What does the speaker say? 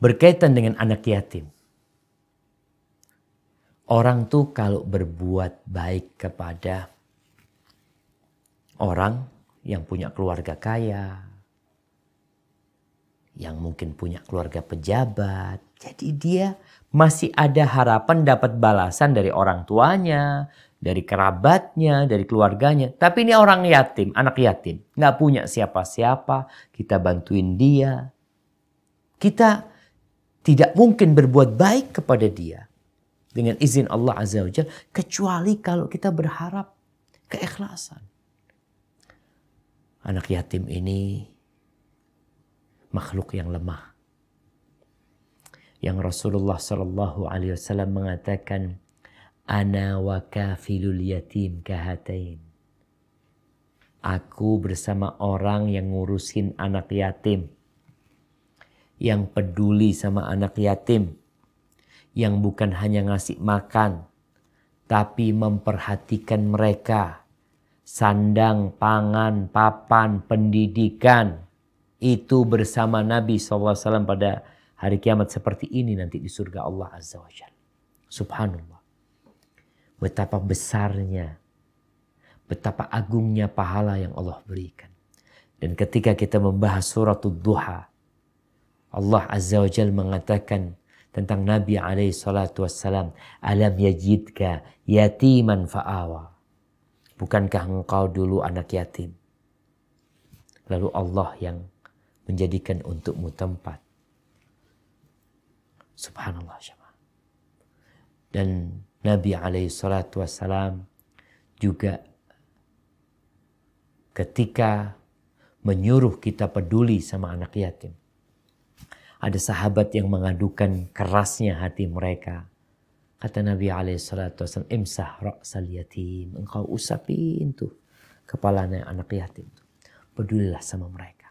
berkaitan dengan anak yatim. Orang tuh kalau berbuat baik kepada orang yang punya keluarga kaya, yang mungkin punya keluarga pejabat. Jadi dia masih ada harapan dapat balasan dari orang tuanya, dari kerabatnya, dari keluarganya. Tapi ini orang yatim, anak yatim. Nggak punya siapa-siapa, kita bantuin dia. Kita tidak mungkin berbuat baik kepada dia dengan izin Allah Azza wa Jal, kecuali kalau kita berharap keikhlasan. Anak yatim ini makhluk yang lemah. Yang Rasulullah Shallallahu Alaihi Wasallam mengatakan, Ana wa kafilul yatim kahatain. Aku bersama orang yang ngurusin anak yatim yang peduli sama anak yatim, yang bukan hanya ngasih makan, tapi memperhatikan mereka. Sandang, pangan, papan, pendidikan. Itu bersama Nabi SAW pada hari kiamat seperti ini nanti di surga Allah Azza wa Jal. Subhanallah. Betapa besarnya, betapa agungnya pahala yang Allah berikan. Dan ketika kita membahas surat duha, Allah Azza wa Jal mengatakan tentang Nabi alaihi salatu wassalam. Alam yajidka yatiman fa'awa. Bukankah engkau dulu anak yatim? Lalu Allah yang menjadikan untukmu tempat. Subhanallah jemaah. Dan Nabi alaihi salatu wassalam juga ketika menyuruh kita peduli sama anak yatim. Ada sahabat yang mengadukan kerasnya hati mereka. Kata Nabi SAW, Imsah ra'sal yatim. Engkau usapin tuh kepala anak yatim. Pedulilah sama mereka.